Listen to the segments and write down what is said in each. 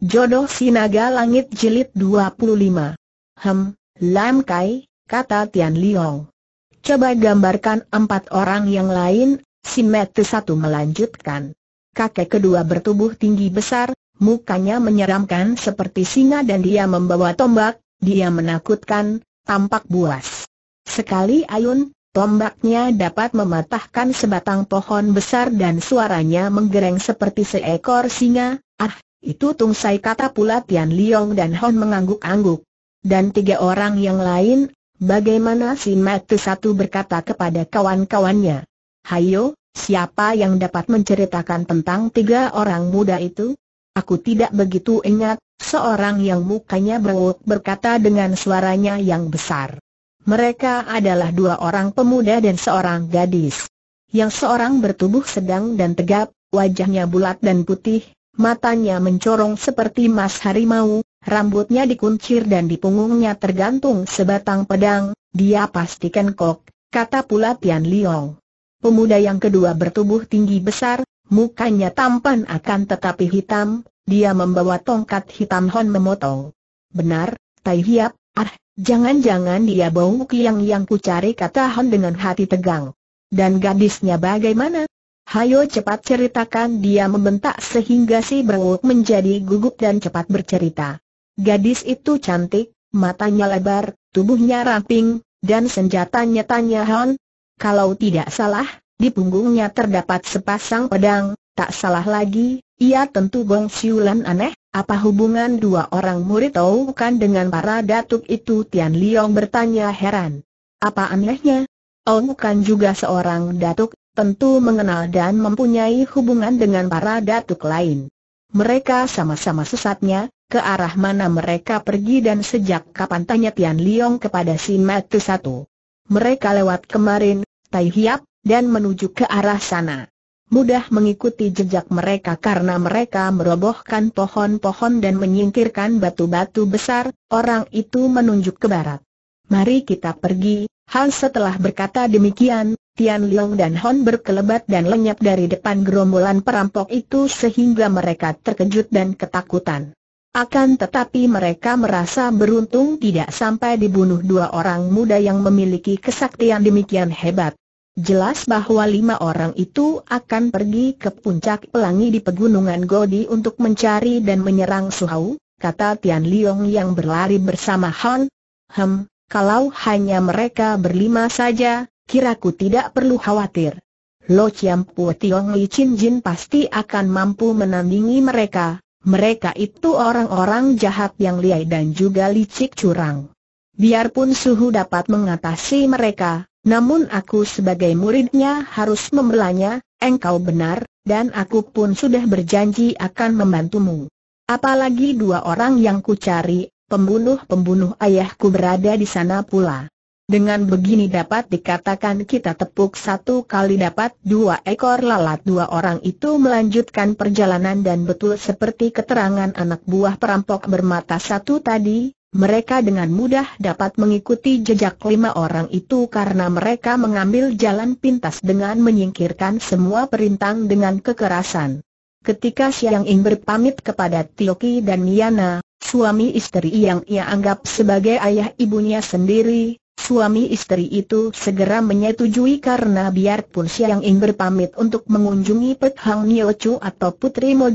Jodoh Sinaga Langit Jilid 25. Hem, Lam Kai, kata Tian Liong. Coba gambarkan empat orang yang lain, Simet satu melanjutkan. Kakek kedua bertubuh tinggi besar, mukanya menyeramkan seperti singa dan dia membawa tombak, dia menakutkan, tampak buas. Sekali ayun, tombaknya dapat mematahkan sebatang pohon besar dan suaranya menggereng seperti seekor singa, ah, itu tungsai kata pula Tian Liong dan Hon mengangguk-angguk. Dan tiga orang yang lain, bagaimana si Mati satu berkata kepada kawan-kawannya. Hayo, siapa yang dapat menceritakan tentang tiga orang muda itu? Aku tidak begitu ingat, seorang yang mukanya berwuk berkata dengan suaranya yang besar. Mereka adalah dua orang pemuda dan seorang gadis. Yang seorang bertubuh sedang dan tegap, wajahnya bulat dan putih, matanya mencorong seperti mas harimau, rambutnya dikuncir dan di punggungnya tergantung sebatang pedang, dia pastikan kok, kata pula Tian Liong. Pemuda yang kedua bertubuh tinggi besar, mukanya tampan akan tetapi hitam, dia membawa tongkat hitam Hon memotong. Benar, Tai Hiap, ah, jangan-jangan dia bau kiang yang ku cari kata Hon dengan hati tegang. Dan gadisnya bagaimana? Hayo cepat ceritakan dia membentak sehingga si Brewok menjadi gugup dan cepat bercerita. Gadis itu cantik, matanya lebar, tubuhnya ramping, dan senjatanya tanya Han. Kalau tidak salah, di punggungnya terdapat sepasang pedang, tak salah lagi, ia tentu Gong Siulan aneh, apa hubungan dua orang murid Kan dengan para datuk itu Tian Liong bertanya heran. Apa anehnya? Ong oh, Kan juga seorang datuk, tentu mengenal dan mempunyai hubungan dengan para datuk lain. Mereka sama-sama sesatnya, ke arah mana mereka pergi dan sejak kapan tanya Tian Liong kepada si Matu Satu. Mereka lewat kemarin, Tai Hiap, dan menuju ke arah sana. Mudah mengikuti jejak mereka karena mereka merobohkan pohon-pohon dan menyingkirkan batu-batu besar, orang itu menunjuk ke barat. Mari kita pergi, Hal setelah berkata demikian, Tian Liang dan Hon berkelebat dan lenyap dari depan gerombolan perampok itu sehingga mereka terkejut dan ketakutan. Akan tetapi mereka merasa beruntung tidak sampai dibunuh dua orang muda yang memiliki kesaktian demikian hebat. Jelas bahwa lima orang itu akan pergi ke puncak pelangi di pegunungan Godi untuk mencari dan menyerang Suhau, kata Tian Liang yang berlari bersama Hon. Hem, kalau hanya mereka berlima saja, kiraku tidak perlu khawatir. Lo Chiam Puo Tiong Li Chin Jin pasti akan mampu menandingi mereka, mereka itu orang-orang jahat yang liai dan juga licik curang. Biarpun suhu dapat mengatasi mereka, namun aku sebagai muridnya harus membelanya, engkau benar, dan aku pun sudah berjanji akan membantumu. Apalagi dua orang yang kucari, pembunuh-pembunuh ayahku berada di sana pula. Dengan begini dapat dikatakan kita tepuk satu kali dapat dua ekor lalat Dua orang itu melanjutkan perjalanan dan betul seperti keterangan anak buah perampok bermata satu tadi Mereka dengan mudah dapat mengikuti jejak lima orang itu karena mereka mengambil jalan pintas dengan menyingkirkan semua perintang dengan kekerasan Ketika Siang Ing berpamit kepada Tioki dan Miana, suami istri yang ia anggap sebagai ayah ibunya sendiri, Suami istri itu segera menyetujui karena biarpun Siang Ing berpamit untuk mengunjungi Pek Hang Nio Chu atau Putri Mo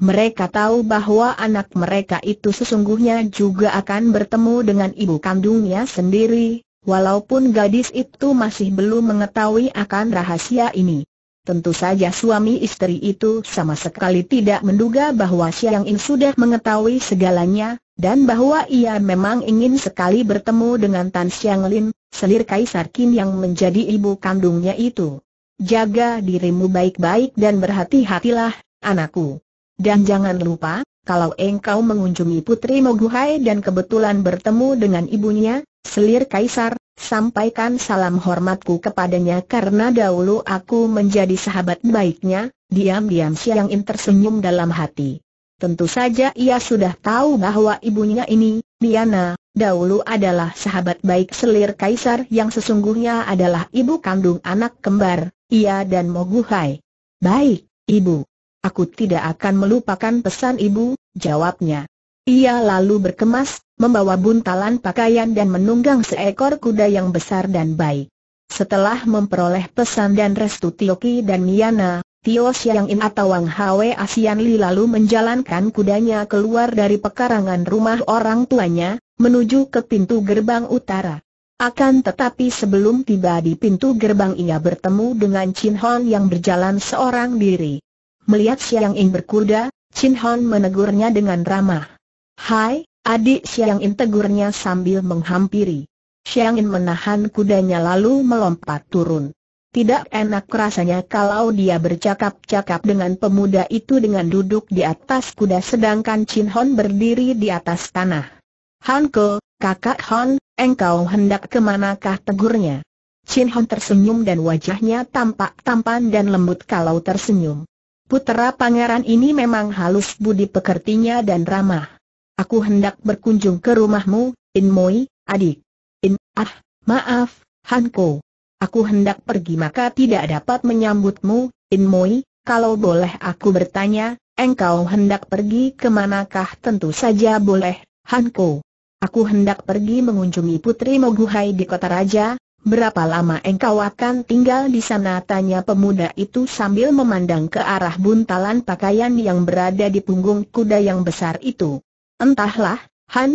mereka tahu bahwa anak mereka itu sesungguhnya juga akan bertemu dengan ibu kandungnya sendiri, walaupun gadis itu masih belum mengetahui akan rahasia ini. Tentu saja suami istri itu sama sekali tidak menduga bahwa Siang In sudah mengetahui segalanya, dan bahwa ia memang ingin sekali bertemu dengan Tan Siang Lin, selir Kaisar Kim yang menjadi ibu kandungnya itu. Jaga dirimu baik-baik dan berhati-hatilah, anakku. Dan jangan lupa, kalau engkau mengunjungi Putri Moguhai dan kebetulan bertemu dengan ibunya, selir Kaisar, Sampaikan salam hormatku kepadanya karena dahulu aku menjadi sahabat baiknya, diam-diam Siang In tersenyum dalam hati. Tentu saja ia sudah tahu bahwa ibunya ini, Niana, dahulu adalah sahabat baik selir kaisar yang sesungguhnya adalah ibu kandung anak kembar, ia dan Moguhai. Baik, ibu. Aku tidak akan melupakan pesan ibu, jawabnya. Ia lalu berkemas, membawa buntalan pakaian dan menunggang seekor kuda yang besar dan baik. Setelah memperoleh pesan dan restu Tioki dan Niana, Tio Siang In atau Wang Hwe Asian Li lalu menjalankan kudanya keluar dari pekarangan rumah orang tuanya, menuju ke pintu gerbang utara. Akan tetapi sebelum tiba di pintu gerbang ia bertemu dengan Chin Hon yang berjalan seorang diri. Melihat Siang In berkuda, Chin Hon menegurnya dengan ramah. Hai, Adik Siang In tegurnya sambil menghampiri. Siang In menahan kudanya lalu melompat turun. Tidak enak rasanya kalau dia bercakap-cakap dengan pemuda itu dengan duduk di atas kuda sedangkan Chin Hon berdiri di atas tanah. Han Ke, kakak Hon, engkau hendak kemanakah tegurnya? Chin Hon tersenyum dan wajahnya tampak tampan dan lembut kalau tersenyum. Putera pangeran ini memang halus budi pekertinya dan ramah. Aku hendak berkunjung ke rumahmu, In Moi, adik. In, ah, maaf, Hanko. Aku hendak pergi maka tidak dapat menyambutmu, In Moi, kalau boleh aku bertanya, engkau hendak pergi ke manakah tentu saja boleh, Hanko. Aku hendak pergi mengunjungi Putri Moguhai di Kota Raja, berapa lama engkau akan tinggal di sana tanya pemuda itu sambil memandang ke arah buntalan pakaian yang berada di punggung kuda yang besar itu. Entahlah,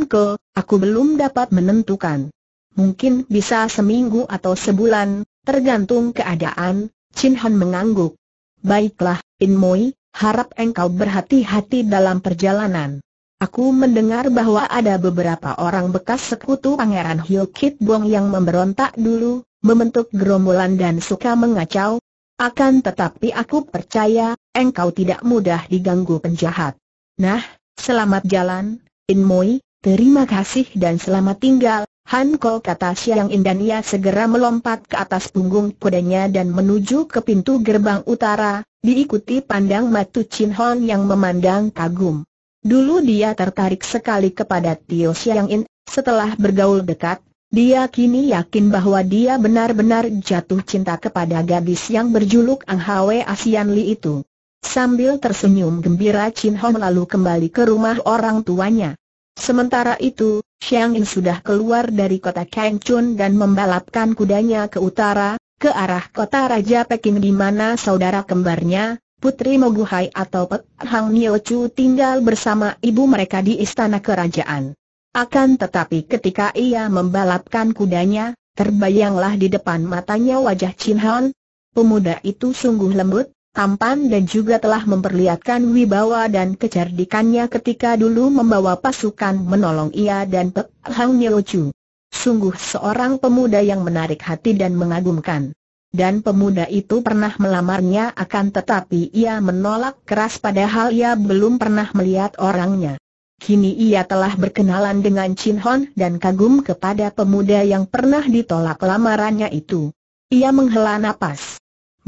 Ke, aku belum dapat menentukan. Mungkin bisa seminggu atau sebulan, tergantung keadaan, Chin Han mengangguk. Baiklah, In Moi, harap engkau berhati-hati dalam perjalanan. Aku mendengar bahwa ada beberapa orang bekas sekutu Pangeran Hyo Kit Buang yang memberontak dulu, membentuk gerombolan dan suka mengacau. Akan tetapi aku percaya, engkau tidak mudah diganggu penjahat. Nah, Selamat jalan, In Mui. terima kasih dan selamat tinggal, Han Kol kata Siang In dan ia segera melompat ke atas punggung kudanya dan menuju ke pintu gerbang utara, diikuti pandang Matu Chin Hon yang memandang kagum. Dulu dia tertarik sekali kepada Tio Siang In, setelah bergaul dekat, dia kini yakin bahwa dia benar-benar jatuh cinta kepada gadis yang berjuluk Ang Hwe Asian Li itu. Sambil tersenyum gembira Chin Hong lalu kembali ke rumah orang tuanya. Sementara itu, Xiang Yin sudah keluar dari kota Chun dan membalapkan kudanya ke utara, ke arah kota Raja Peking di mana saudara kembarnya, Putri Moguhai atau Pek Hang Nio Chu tinggal bersama ibu mereka di istana kerajaan. Akan tetapi ketika ia membalapkan kudanya, terbayanglah di depan matanya wajah Chin Hong. Pemuda itu sungguh lembut, tampan dan juga telah memperlihatkan wibawa dan kecerdikannya ketika dulu membawa pasukan menolong ia dan Pek Hang Sungguh seorang pemuda yang menarik hati dan mengagumkan. Dan pemuda itu pernah melamarnya akan tetapi ia menolak keras padahal ia belum pernah melihat orangnya. Kini ia telah berkenalan dengan Chin Hon dan kagum kepada pemuda yang pernah ditolak lamarannya itu. Ia menghela napas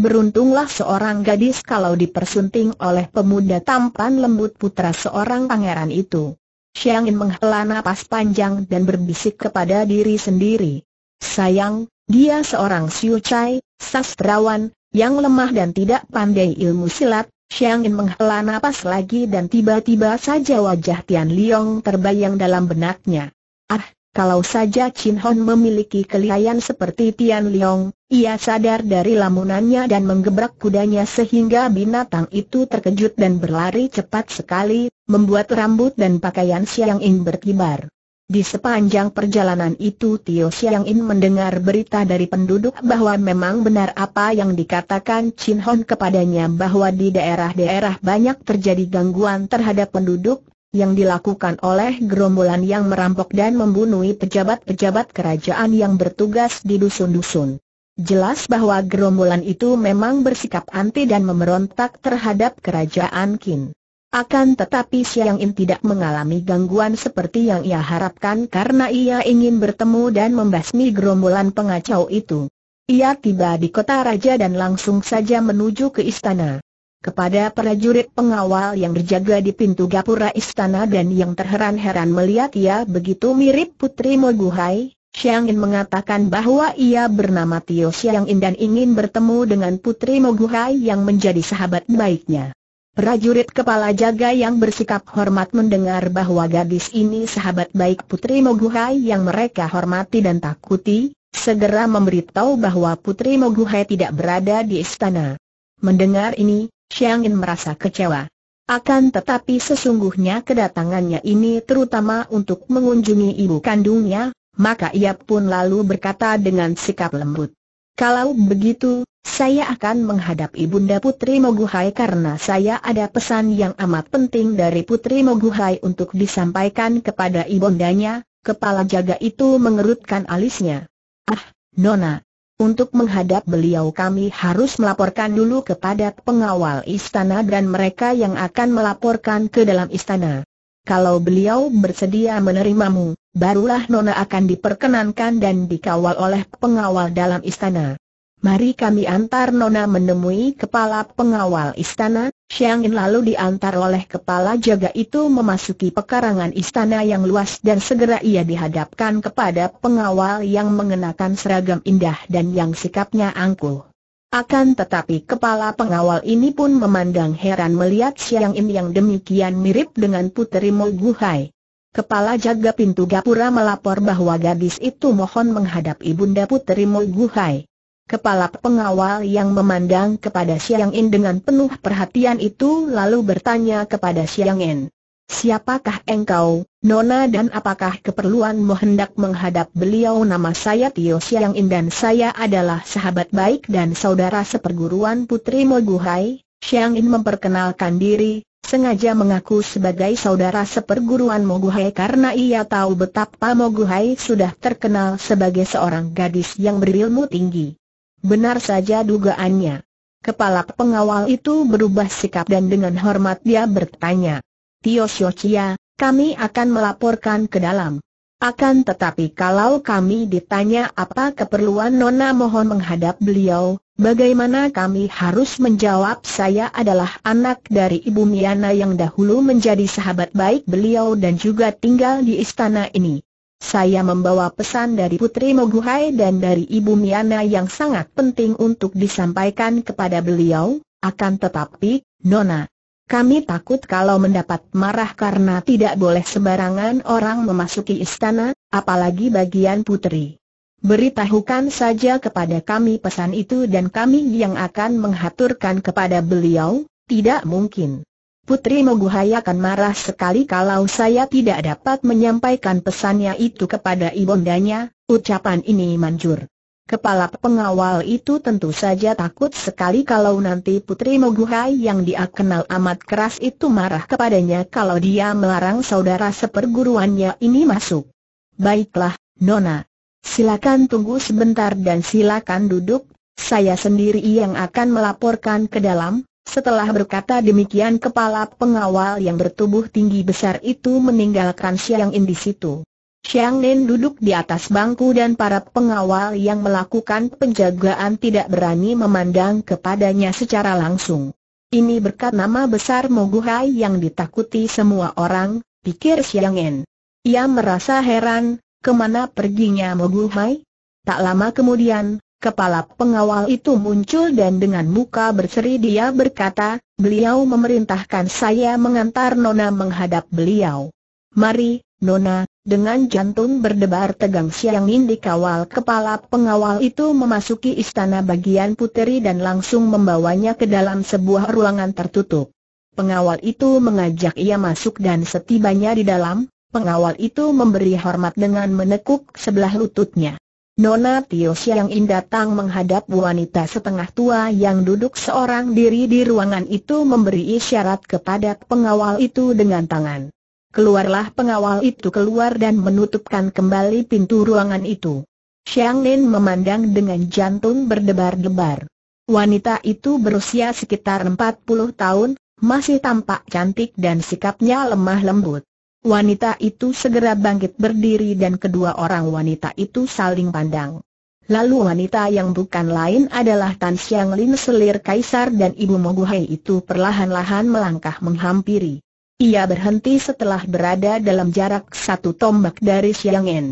beruntunglah seorang gadis kalau dipersunting oleh pemuda tampan lembut putra seorang pangeran itu. Xiang Yin menghela nafas panjang dan berbisik kepada diri sendiri. Sayang, dia seorang Siu Chai, sastrawan, yang lemah dan tidak pandai ilmu silat, Xiang Yin menghela nafas lagi dan tiba-tiba saja wajah Tian Liong terbayang dalam benaknya. Ah, kalau saja Chin Hon memiliki kelihayan seperti Tian Liang, ia sadar dari lamunannya dan menggebrak kudanya sehingga binatang itu terkejut dan berlari cepat sekali, membuat rambut dan pakaian Siang In berkibar. Di sepanjang perjalanan itu Tio Siang In mendengar berita dari penduduk bahwa memang benar apa yang dikatakan Chin Hon kepadanya bahwa di daerah-daerah banyak terjadi gangguan terhadap penduduk, yang dilakukan oleh gerombolan yang merampok dan membunuh pejabat-pejabat kerajaan yang bertugas di dusun-dusun. Jelas bahwa gerombolan itu memang bersikap anti dan memberontak terhadap kerajaan Qin. Akan tetapi Siang In tidak mengalami gangguan seperti yang ia harapkan karena ia ingin bertemu dan membasmi gerombolan pengacau itu. Ia tiba di kota raja dan langsung saja menuju ke istana kepada prajurit pengawal yang berjaga di pintu gapura istana dan yang terheran-heran melihat ia begitu mirip Putri Moguhai, Yin mengatakan bahwa ia bernama Tio Yin dan ingin bertemu dengan Putri Moguhai yang menjadi sahabat baiknya. Prajurit kepala jaga yang bersikap hormat mendengar bahwa gadis ini sahabat baik Putri Moguhai yang mereka hormati dan takuti, segera memberitahu bahwa Putri Moguhai tidak berada di istana. Mendengar ini, Xiang merasa kecewa. Akan tetapi sesungguhnya kedatangannya ini terutama untuk mengunjungi ibu kandungnya, maka ia pun lalu berkata dengan sikap lembut. Kalau begitu, saya akan menghadap Ibunda Putri Moguhai karena saya ada pesan yang amat penting dari Putri Moguhai untuk disampaikan kepada ibundanya, kepala jaga itu mengerutkan alisnya. Ah, Nona, untuk menghadap beliau kami harus melaporkan dulu kepada pengawal istana dan mereka yang akan melaporkan ke dalam istana. Kalau beliau bersedia menerimamu, barulah Nona akan diperkenankan dan dikawal oleh pengawal dalam istana. Mari kami antar Nona menemui kepala pengawal istana, Xiang lalu diantar oleh kepala jaga itu memasuki pekarangan istana yang luas dan segera ia dihadapkan kepada pengawal yang mengenakan seragam indah dan yang sikapnya angkuh. Akan tetapi kepala pengawal ini pun memandang heran melihat Xiang yang demikian mirip dengan putri Mo Kepala jaga pintu gapura melapor bahwa gadis itu mohon menghadap ibunda putri Mo Kepala pengawal yang memandang kepada Siang In dengan penuh perhatian itu lalu bertanya kepada Siang In. Siapakah engkau, Nona dan apakah keperluanmu hendak menghadap beliau Nama saya Tio Siang In dan saya adalah sahabat baik dan saudara seperguruan Putri Moguhai Siang In memperkenalkan diri, sengaja mengaku sebagai saudara seperguruan Moguhai karena ia tahu betapa Moguhai sudah terkenal sebagai seorang gadis yang berilmu tinggi Benar saja dugaannya. Kepala pengawal itu berubah sikap dan dengan hormat dia bertanya. Tio Xiaochia, kami akan melaporkan ke dalam. Akan tetapi kalau kami ditanya apa keperluan Nona mohon menghadap beliau, bagaimana kami harus menjawab saya adalah anak dari Ibu Miana yang dahulu menjadi sahabat baik beliau dan juga tinggal di istana ini. Saya membawa pesan dari Putri Moguhai dan dari Ibu Miana yang sangat penting untuk disampaikan kepada beliau, akan tetapi, Nona, kami takut kalau mendapat marah karena tidak boleh sembarangan orang memasuki istana, apalagi bagian Putri. Beritahukan saja kepada kami pesan itu dan kami yang akan menghaturkan kepada beliau, tidak mungkin. Putri Moguhaya akan marah sekali kalau saya tidak dapat menyampaikan pesannya itu kepada ibundanya, ucapan ini manjur. Kepala pengawal itu tentu saja takut sekali kalau nanti Putri Moguhai yang dia kenal amat keras itu marah kepadanya kalau dia melarang saudara seperguruannya ini masuk. Baiklah, Nona. Silakan tunggu sebentar dan silakan duduk, saya sendiri yang akan melaporkan ke dalam, setelah berkata demikian kepala pengawal yang bertubuh tinggi besar itu meninggalkan Siang In di situ. Xiang Nen duduk di atas bangku dan para pengawal yang melakukan penjagaan tidak berani memandang kepadanya secara langsung. Ini berkat nama besar Moguhai yang ditakuti semua orang, pikir Xiang Nen. Ia merasa heran, kemana perginya Moguhai? Tak lama kemudian, Kepala pengawal itu muncul dan dengan muka berseri dia berkata, beliau memerintahkan saya mengantar Nona menghadap beliau. Mari, Nona, dengan jantung berdebar tegang siang ini dikawal kepala pengawal itu memasuki istana bagian puteri dan langsung membawanya ke dalam sebuah ruangan tertutup. Pengawal itu mengajak ia masuk dan setibanya di dalam, pengawal itu memberi hormat dengan menekuk sebelah lututnya. Nona Tios yang indah tang menghadap wanita setengah tua yang duduk seorang diri di ruangan itu memberi isyarat kepada pengawal itu dengan tangan. Keluarlah pengawal itu keluar dan menutupkan kembali pintu ruangan itu. Xiang Lin memandang dengan jantung berdebar-debar. Wanita itu berusia sekitar 40 tahun, masih tampak cantik dan sikapnya lemah lembut. Wanita itu segera bangkit berdiri dan kedua orang wanita itu saling pandang. Lalu wanita yang bukan lain adalah Tan Xiang Lin selir kaisar dan ibu Moguhei itu perlahan-lahan melangkah menghampiri. Ia berhenti setelah berada dalam jarak satu tombak dari Xiang En.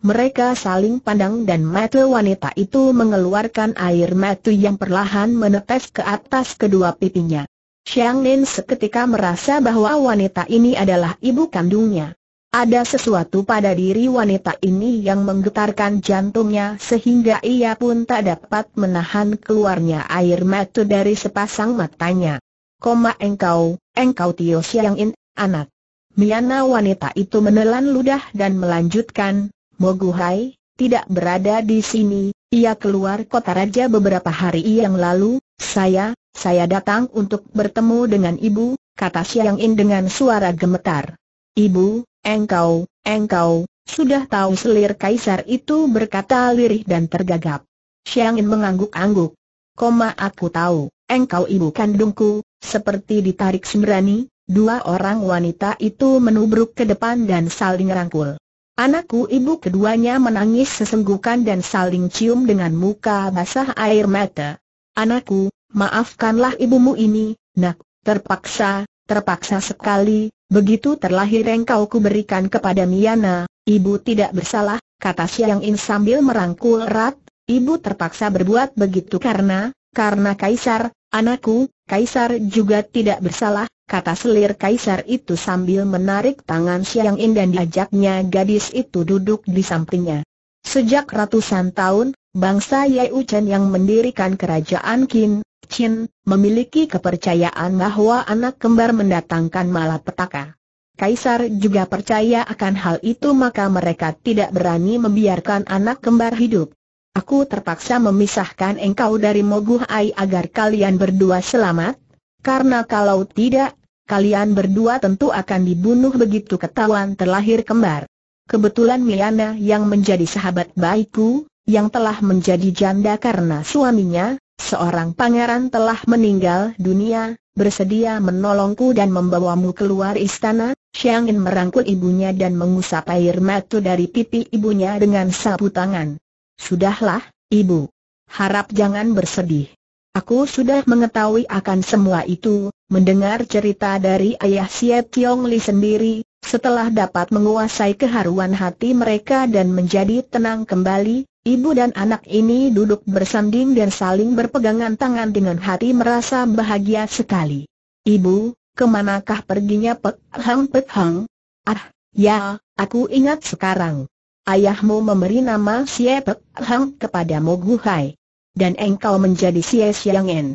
Mereka saling pandang dan mata wanita itu mengeluarkan air mata yang perlahan menetes ke atas kedua pipinya. Chiang Nen seketika merasa bahwa wanita ini adalah ibu kandungnya. Ada sesuatu pada diri wanita ini yang menggetarkan jantungnya sehingga ia pun tak dapat menahan keluarnya air mata dari sepasang matanya. Koma engkau, engkau Tio Siang In, anak. Miana wanita itu menelan ludah dan melanjutkan, Moguhai, tidak berada di sini, ia keluar kota raja beberapa hari yang lalu, saya, saya datang untuk bertemu dengan ibu, kata Siang In dengan suara gemetar. Ibu, engkau, engkau, sudah tahu selir kaisar itu berkata lirih dan tergagap. Siang In mengangguk-angguk. Koma aku tahu, engkau ibu kandungku, seperti ditarik sembrani, dua orang wanita itu menubruk ke depan dan saling rangkul. Anakku ibu keduanya menangis sesenggukan dan saling cium dengan muka basah air mata. Anakku, Maafkanlah ibumu ini, nak, terpaksa, terpaksa sekali, begitu terlahir engkau kuberikan kepada Miana, ibu tidak bersalah, kata Siang In sambil merangkul erat, ibu terpaksa berbuat begitu karena, karena Kaisar, anakku, Kaisar juga tidak bersalah, kata selir Kaisar itu sambil menarik tangan Siang In dan diajaknya gadis itu duduk di sampingnya. Sejak ratusan tahun, bangsa Yai Chen yang mendirikan kerajaan Qin, Chin, memiliki kepercayaan bahwa anak kembar mendatangkan malapetaka. Kaisar juga percaya akan hal itu maka mereka tidak berani membiarkan anak kembar hidup. Aku terpaksa memisahkan engkau dari Moguhai agar kalian berdua selamat, karena kalau tidak, kalian berdua tentu akan dibunuh begitu ketahuan terlahir kembar. Kebetulan Miana yang menjadi sahabat baikku, yang telah menjadi janda karena suaminya, seorang pangeran telah meninggal dunia, bersedia menolongku dan membawamu keluar istana, Xiangin merangkul ibunya dan mengusap air mata dari pipi ibunya dengan sapu tangan. Sudahlah, ibu. Harap jangan bersedih. Aku sudah mengetahui akan semua itu, mendengar cerita dari ayah Siet Tiong Li sendiri, setelah dapat menguasai keharuan hati mereka dan menjadi tenang kembali, Ibu dan anak ini duduk bersanding dan saling berpegangan tangan dengan hati merasa bahagia sekali. Ibu, kemanakah perginya Pek Hang Pek Hang? Ah, ya, aku ingat sekarang. Ayahmu memberi nama Xie Pek Hang kepada Mogu Hai. Dan engkau menjadi Xie Yang En.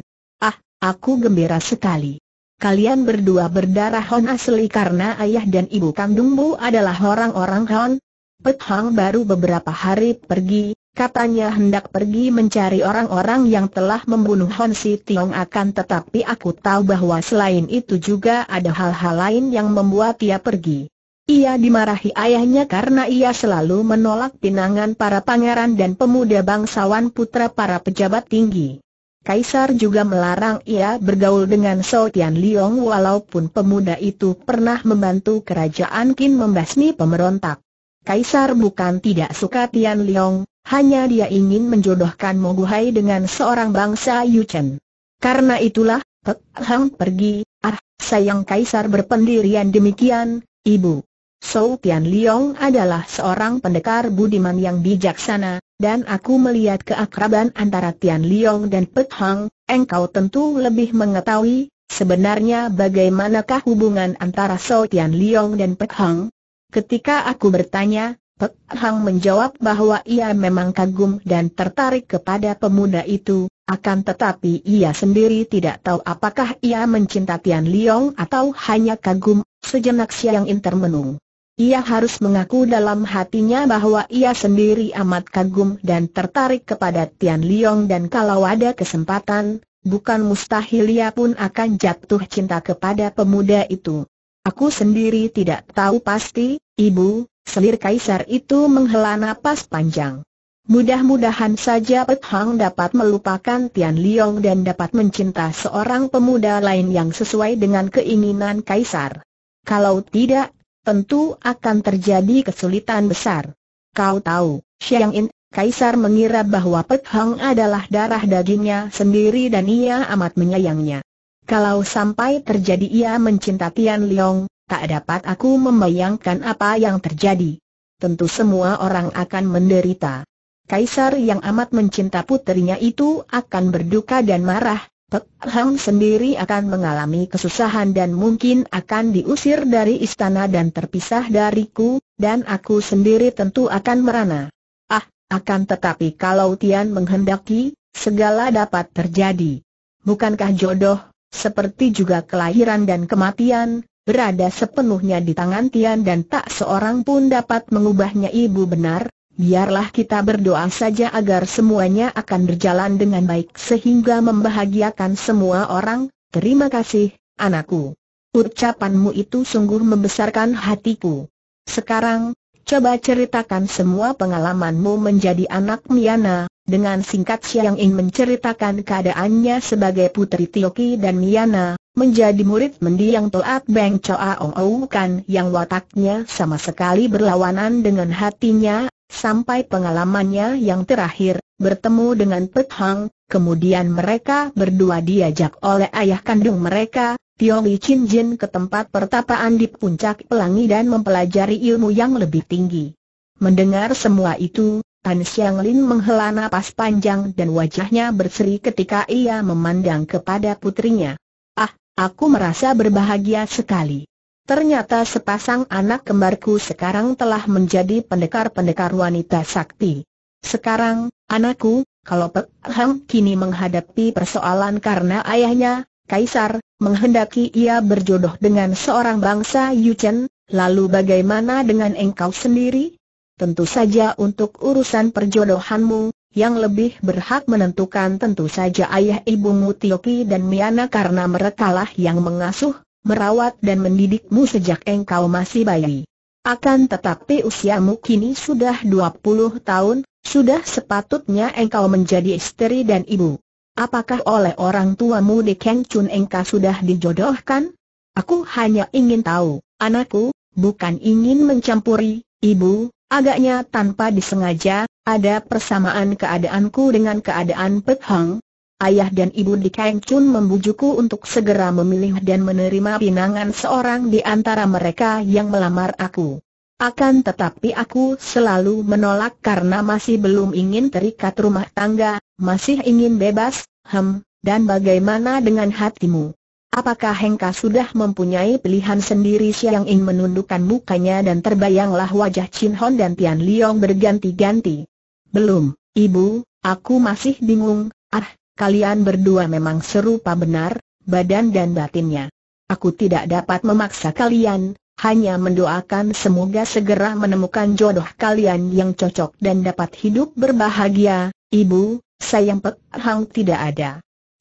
Ah, aku gembira sekali. Kalian berdua berdarah Hon asli karena ayah dan ibu kandungmu adalah orang-orang Hon. Pek Hang baru beberapa hari pergi, Katanya hendak pergi mencari orang-orang yang telah membunuh Hon Si Tiong akan tetapi aku tahu bahwa selain itu juga ada hal-hal lain yang membuat ia pergi. Ia dimarahi ayahnya karena ia selalu menolak pinangan para pangeran dan pemuda bangsawan putra para pejabat tinggi. Kaisar juga melarang ia bergaul dengan So Tian Liong walaupun pemuda itu pernah membantu kerajaan Qin membasmi pemberontak. Kaisar bukan tidak suka Tian Liong, hanya dia ingin menjodohkan Moguhai dengan seorang bangsa Yuchen. Karena itulah, Pek Hang pergi, ah, sayang kaisar berpendirian demikian, ibu. Sou Tian Liong adalah seorang pendekar budiman yang bijaksana, dan aku melihat keakraban antara Tian Liong dan Pek Hang, engkau tentu lebih mengetahui, sebenarnya bagaimanakah hubungan antara Sou Tian Liong dan Pek Hang? Ketika aku bertanya, Pek Hang menjawab bahwa ia memang kagum dan tertarik kepada pemuda itu, akan tetapi ia sendiri tidak tahu apakah ia mencinta Tian Liong atau hanya kagum, sejenak siang intermenung, Ia harus mengaku dalam hatinya bahwa ia sendiri amat kagum dan tertarik kepada Tian Liong dan kalau ada kesempatan, bukan mustahil ia pun akan jatuh cinta kepada pemuda itu. Aku sendiri tidak tahu pasti, Ibu, Selir kaisar itu menghela napas panjang. Mudah-mudahan saja Pet Hang dapat melupakan Tian Liong dan dapat mencinta seorang pemuda lain yang sesuai dengan keinginan kaisar. Kalau tidak, tentu akan terjadi kesulitan besar. Kau tahu, Xiang In, kaisar mengira bahwa Pet Hang adalah darah dagingnya sendiri dan ia amat menyayangnya. Kalau sampai terjadi ia mencinta Tian Liong, tak dapat aku membayangkan apa yang terjadi. Tentu semua orang akan menderita. Kaisar yang amat mencinta puterinya itu akan berduka dan marah, Pek Hang sendiri akan mengalami kesusahan dan mungkin akan diusir dari istana dan terpisah dariku, dan aku sendiri tentu akan merana. Ah, akan tetapi kalau Tian menghendaki, segala dapat terjadi. Bukankah jodoh, seperti juga kelahiran dan kematian, berada sepenuhnya di tangan Tian dan tak seorang pun dapat mengubahnya ibu benar, biarlah kita berdoa saja agar semuanya akan berjalan dengan baik sehingga membahagiakan semua orang, terima kasih, anakku. Ucapanmu itu sungguh membesarkan hatiku. Sekarang, coba ceritakan semua pengalamanmu menjadi anak Miana, dengan singkat Siang ingin menceritakan keadaannya sebagai putri Tioki dan Miana, menjadi murid mendiang Toat Beng Choa Ong Ou Kan yang wataknya sama sekali berlawanan dengan hatinya, sampai pengalamannya yang terakhir, bertemu dengan Pek Hang, kemudian mereka berdua diajak oleh ayah kandung mereka, Tiong Li Chin Jin ke tempat pertapaan di puncak pelangi dan mempelajari ilmu yang lebih tinggi. Mendengar semua itu, Tan Xiang Lin menghela napas panjang dan wajahnya berseri ketika ia memandang kepada putrinya. Aku merasa berbahagia sekali. Ternyata sepasang anak kembarku sekarang telah menjadi pendekar-pendekar wanita sakti. Sekarang, anakku, kalau Pek Hang kini menghadapi persoalan karena ayahnya, Kaisar, menghendaki ia berjodoh dengan seorang bangsa Yuchen, lalu bagaimana dengan engkau sendiri? Tentu saja untuk urusan perjodohanmu, yang lebih berhak menentukan tentu saja ayah ibu Mutioki dan Miana karena merekalah yang mengasuh, merawat dan mendidikmu sejak engkau masih bayi. Akan tetapi usiamu kini sudah 20 tahun, sudah sepatutnya engkau menjadi istri dan ibu. Apakah oleh orang tuamu di Keng Chun engkau sudah dijodohkan? Aku hanya ingin tahu, anakku, bukan ingin mencampuri, ibu, agaknya tanpa disengaja, ada persamaan keadaanku dengan keadaan Pek Hang. Ayah dan ibu di Kang Chun membujukku untuk segera memilih dan menerima pinangan seorang di antara mereka yang melamar aku. Akan tetapi aku selalu menolak karena masih belum ingin terikat rumah tangga, masih ingin bebas, hem, dan bagaimana dengan hatimu? Apakah Hengka sudah mempunyai pilihan sendiri Siang ingin menundukkan mukanya dan terbayanglah wajah Chin Hon dan Tian Liong berganti-ganti. Belum, ibu, aku masih bingung, ah, kalian berdua memang serupa benar, badan dan batinnya. Aku tidak dapat memaksa kalian, hanya mendoakan semoga segera menemukan jodoh kalian yang cocok dan dapat hidup berbahagia, ibu, sayang Pek Hang tidak ada.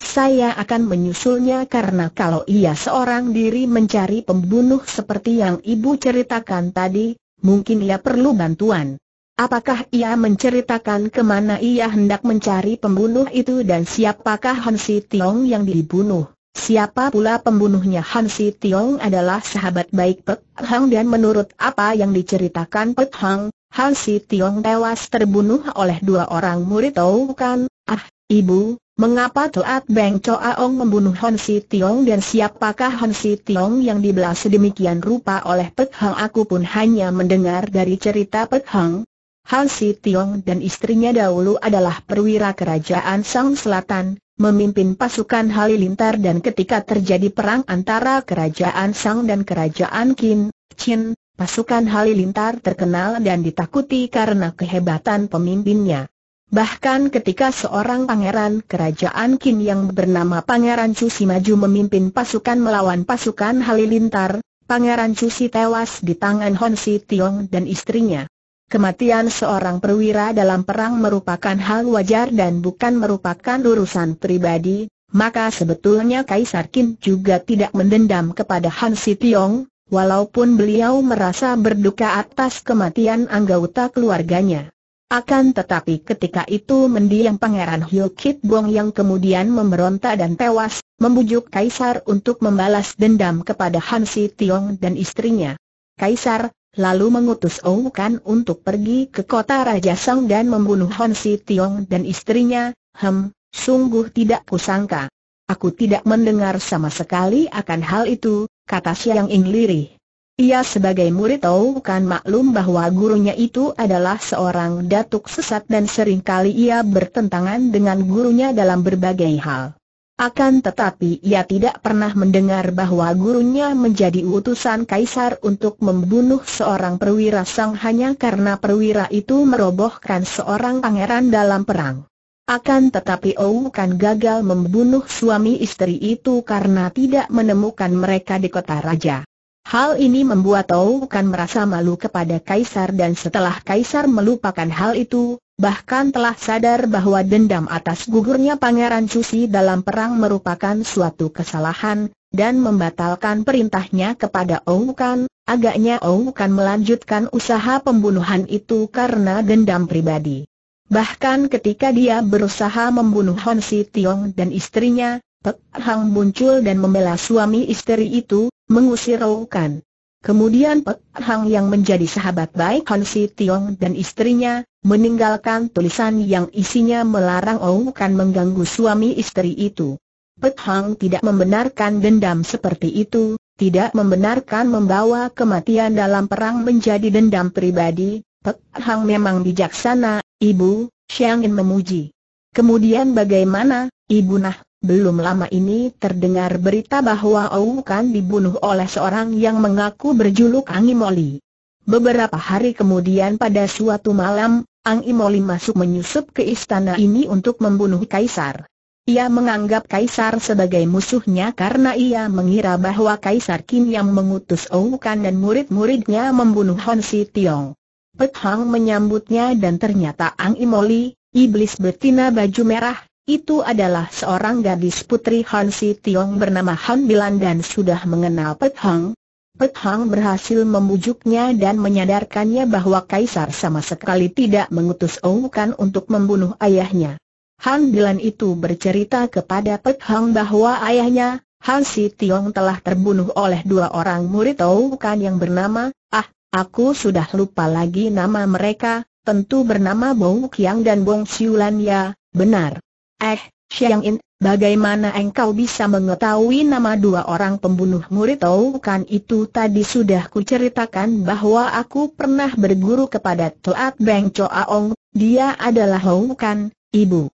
Saya akan menyusulnya karena kalau ia seorang diri mencari pembunuh seperti yang ibu ceritakan tadi, mungkin ia perlu bantuan. Apakah ia menceritakan kemana ia hendak mencari pembunuh itu dan siapakah Hansi Tiong yang dibunuh? Siapa pula pembunuhnya Hansi Tiong adalah sahabat baik Pek Hang dan menurut apa yang diceritakan Pek Hang, Hansi Tiong tewas terbunuh oleh dua orang murid Tau kan? Ah, ibu, mengapa Toat Beng Ong membunuh Hansi Tiong dan siapakah Hansi Tiong yang dibelah sedemikian rupa oleh Pek Hang? Aku pun hanya mendengar dari cerita Pek Hang, Han Si Tiong dan istrinya dahulu adalah perwira kerajaan Sang Selatan, memimpin pasukan Halilintar dan ketika terjadi perang antara kerajaan Sang dan kerajaan Qin, Qin, pasukan Halilintar terkenal dan ditakuti karena kehebatan pemimpinnya. Bahkan ketika seorang pangeran kerajaan Qin yang bernama Pangeran Cusi maju memimpin pasukan melawan pasukan Halilintar, Pangeran Cusi tewas di tangan Hon Si Tiong dan istrinya. Kematian seorang perwira dalam perang merupakan hal wajar dan bukan merupakan urusan pribadi, maka sebetulnya Kaisar Qin juga tidak mendendam kepada Han Sitiong, walaupun beliau merasa berduka atas kematian anggota keluarganya. Akan tetapi ketika itu mendiang Pangeran Hyo Kit Bong yang kemudian memberontak dan tewas, membujuk Kaisar untuk membalas dendam kepada Han Sitiong dan istrinya. Kaisar, lalu mengutus Ou Kan untuk pergi ke kota Raja Sang dan membunuh Hon Si Tiong dan istrinya, hem, sungguh tidak kusangka. Aku tidak mendengar sama sekali akan hal itu, kata Siang Ing lirih. Ia sebagai murid tahu kan maklum bahwa gurunya itu adalah seorang datuk sesat dan seringkali ia bertentangan dengan gurunya dalam berbagai hal. Akan tetapi ia tidak pernah mendengar bahwa gurunya menjadi utusan kaisar untuk membunuh seorang perwira sang hanya karena perwira itu merobohkan seorang pangeran dalam perang. Akan tetapi Ou kan gagal membunuh suami istri itu karena tidak menemukan mereka di kota raja. Hal ini membuat Ou kan merasa malu kepada Kaisar dan setelah Kaisar melupakan hal itu, bahkan telah sadar bahwa dendam atas gugurnya Pangeran Cusi dalam perang merupakan suatu kesalahan, dan membatalkan perintahnya kepada Oukan, agaknya Oukan melanjutkan usaha pembunuhan itu karena dendam pribadi. Bahkan ketika dia berusaha membunuh Hon Si Tiong dan istrinya, Pek Hang muncul dan membela suami istri itu, mengusir Oukan. Kemudian Pek Hang yang menjadi sahabat baik Han Si Tiong dan istrinya, meninggalkan tulisan yang isinya melarang Ong Kan mengganggu suami istri itu. Pek Hang tidak membenarkan dendam seperti itu, tidak membenarkan membawa kematian dalam perang menjadi dendam pribadi, Pek Hang memang bijaksana, Ibu, Xiangin memuji. Kemudian bagaimana, Ibu Nah belum lama ini terdengar berita bahwa Ou Kan dibunuh oleh seorang yang mengaku berjuluk Ang Imoli. Beberapa hari kemudian pada suatu malam, Ang Imoli masuk menyusup ke istana ini untuk membunuh Kaisar. Ia menganggap Kaisar sebagai musuhnya karena ia mengira bahwa Kaisar Kim yang mengutus Ou Kan dan murid-muridnya membunuh Hon Si Tiong. Pet Hang menyambutnya dan ternyata Ang Imoli, iblis betina baju merah, itu adalah seorang gadis putri Han Si Tiong bernama Han Bilan dan sudah mengenal Pek Hang. Pek Hang berhasil membujuknya dan menyadarkannya bahwa Kaisar sama sekali tidak mengutus Kan untuk membunuh ayahnya. Han Bilan itu bercerita kepada Pek Hang bahwa ayahnya, Han Si Tiong telah terbunuh oleh dua orang murid Kan yang bernama, ah, aku sudah lupa lagi nama mereka, tentu bernama Bong Kiang dan Bong Siulan ya, benar. Eh, Xiang In, bagaimana engkau bisa mengetahui nama dua orang pembunuh murid Tau kan itu tadi sudah ceritakan bahwa aku pernah berguru kepada Toat Beng Choaong, dia adalah Hou Kan, ibu.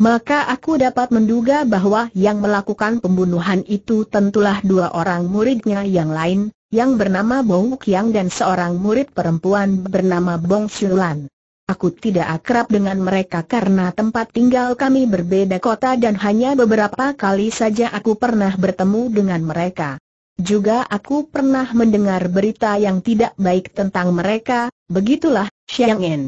Maka aku dapat menduga bahwa yang melakukan pembunuhan itu tentulah dua orang muridnya yang lain, yang bernama Bong Kiang dan seorang murid perempuan bernama Bong Xulan. Aku tidak akrab dengan mereka karena tempat tinggal kami berbeda kota dan hanya beberapa kali saja aku pernah bertemu dengan mereka. Juga aku pernah mendengar berita yang tidak baik tentang mereka, begitulah, Xiang En.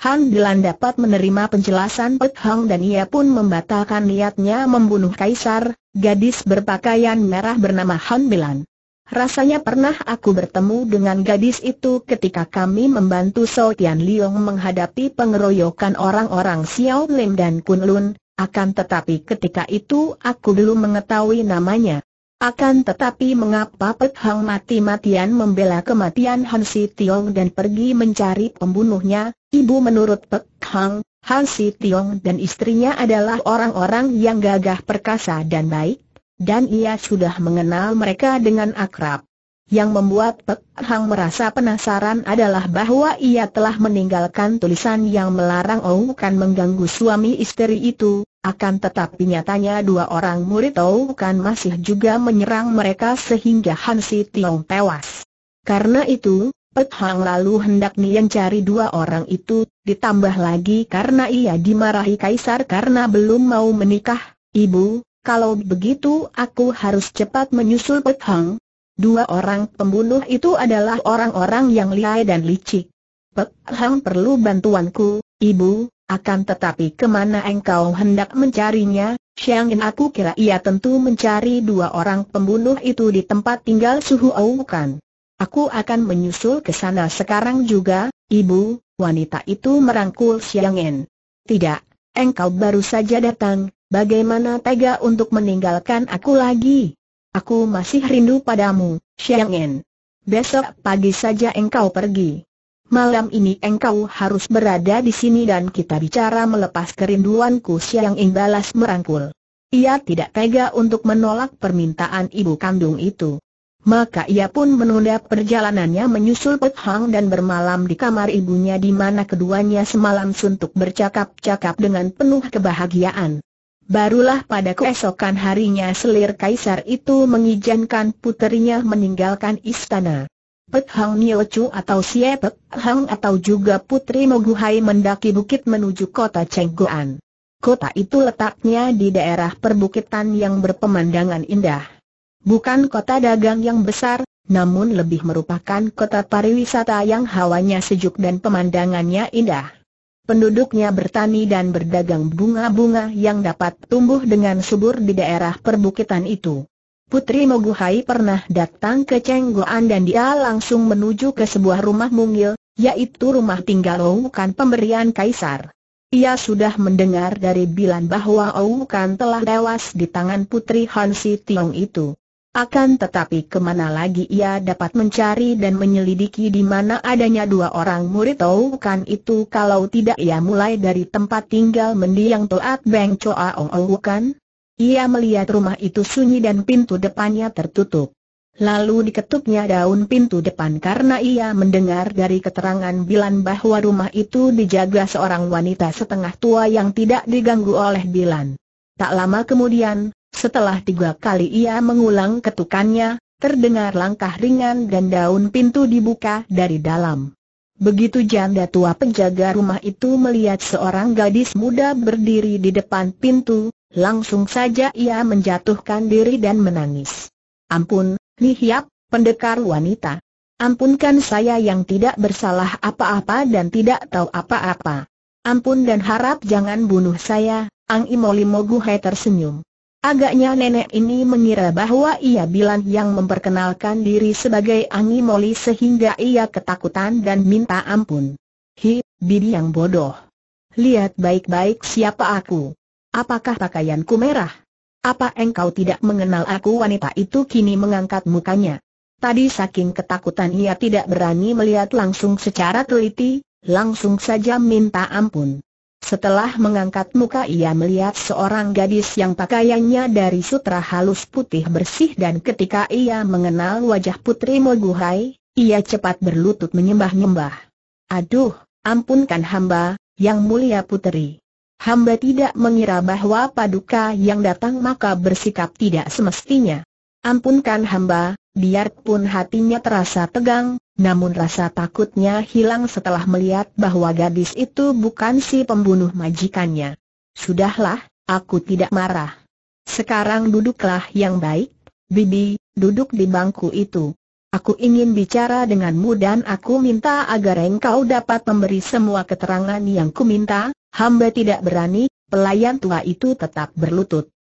Han Dilan dapat menerima penjelasan Pek Hang dan ia pun membatalkan niatnya membunuh Kaisar, gadis berpakaian merah bernama Han Dilan. Rasanya pernah aku bertemu dengan gadis itu ketika kami membantu So Tian Liong menghadapi pengeroyokan orang-orang Xiao Lim dan Kun Lun, akan tetapi ketika itu aku belum mengetahui namanya. Akan tetapi mengapa Pek Hang mati-matian membela kematian Han Si Tiong dan pergi mencari pembunuhnya, ibu menurut Pek Hang, Han Si Tiong dan istrinya adalah orang-orang yang gagah perkasa dan baik, dan ia sudah mengenal mereka dengan akrab. Yang membuat Pek Hang merasa penasaran adalah bahwa ia telah meninggalkan tulisan yang melarang Ou Kan mengganggu suami istri itu, akan tetapi nyatanya dua orang murid Ou Kan masih juga menyerang mereka sehingga Han Si Tiong tewas. Karena itu, Pek Hang lalu hendak Nian cari dua orang itu, ditambah lagi karena ia dimarahi kaisar karena belum mau menikah, ibu, kalau begitu aku harus cepat menyusul Pek Hang. Dua orang pembunuh itu adalah orang-orang yang lihai dan licik. Pek Hang perlu bantuanku, ibu, akan tetapi kemana engkau hendak mencarinya, Siangin aku kira ia tentu mencari dua orang pembunuh itu di tempat tinggal Suhu Aukan. Aku akan menyusul ke sana sekarang juga, ibu, wanita itu merangkul Siangin. Tidak, engkau baru saja datang, Bagaimana tega untuk meninggalkan aku lagi? Aku masih rindu padamu, Xiang En. Besok pagi saja engkau pergi. Malam ini engkau harus berada di sini dan kita bicara melepas kerinduanku Xiang In balas merangkul. Ia tidak tega untuk menolak permintaan ibu kandung itu. Maka ia pun menunda perjalanannya menyusul Pek Hang dan bermalam di kamar ibunya di mana keduanya semalam suntuk bercakap-cakap dengan penuh kebahagiaan. Barulah pada keesokan harinya selir kaisar itu mengizinkan puterinya meninggalkan istana. Pek Hang Nio Chu atau Sie Pek Hang atau juga Putri Moguhai mendaki bukit menuju kota Chengguan. Kota itu letaknya di daerah perbukitan yang berpemandangan indah. Bukan kota dagang yang besar, namun lebih merupakan kota pariwisata yang hawanya sejuk dan pemandangannya indah. Penduduknya bertani dan berdagang bunga-bunga yang dapat tumbuh dengan subur di daerah perbukitan itu. Putri Moguhai pernah datang ke Cenggoan dan dia langsung menuju ke sebuah rumah mungil, yaitu rumah tinggal Oukan pemberian Kaisar. Ia sudah mendengar dari Bilan bahwa Oukan telah tewas di tangan Putri Hansi Tiong itu. Akan tetapi kemana lagi ia dapat mencari dan menyelidiki di mana adanya dua orang murid Tau Kan itu kalau tidak ia mulai dari tempat tinggal mendiang Toat Beng Choa Ong Ong Kan? Ia melihat rumah itu sunyi dan pintu depannya tertutup. Lalu diketuknya daun pintu depan karena ia mendengar dari keterangan Bilan bahwa rumah itu dijaga seorang wanita setengah tua yang tidak diganggu oleh Bilan. Tak lama kemudian, setelah tiga kali ia mengulang ketukannya, terdengar langkah ringan dan daun pintu dibuka dari dalam. Begitu janda tua penjaga rumah itu melihat seorang gadis muda berdiri di depan pintu, langsung saja ia menjatuhkan diri dan menangis. Ampun, Nihiap, pendekar wanita. Ampunkan saya yang tidak bersalah apa-apa dan tidak tahu apa-apa. Ampun dan harap jangan bunuh saya, Ang Imolimoguhe tersenyum. Agaknya nenek ini mengira bahwa ia bilang yang memperkenalkan diri sebagai Angi Moli sehingga ia ketakutan dan minta ampun. Hi, bibi yang bodoh. Lihat baik-baik siapa aku. Apakah pakaianku merah? Apa engkau tidak mengenal aku wanita itu kini mengangkat mukanya. Tadi saking ketakutan ia tidak berani melihat langsung secara teliti, langsung saja minta ampun. Setelah mengangkat muka ia melihat seorang gadis yang pakaiannya dari sutra halus putih bersih dan ketika ia mengenal wajah putri Moguhai, ia cepat berlutut menyembah-nyembah. Aduh, ampunkan hamba, yang mulia putri. Hamba tidak mengira bahwa paduka yang datang maka bersikap tidak semestinya. Ampunkan hamba, biarpun hatinya terasa tegang, namun rasa takutnya hilang setelah melihat bahwa gadis itu bukan si pembunuh majikannya. Sudahlah, aku tidak marah. Sekarang duduklah yang baik, Bibi, duduk di bangku itu. Aku ingin bicara denganmu dan aku minta agar engkau dapat memberi semua keterangan yang ku minta. hamba tidak berani, pelayan tua itu tetap berlutut.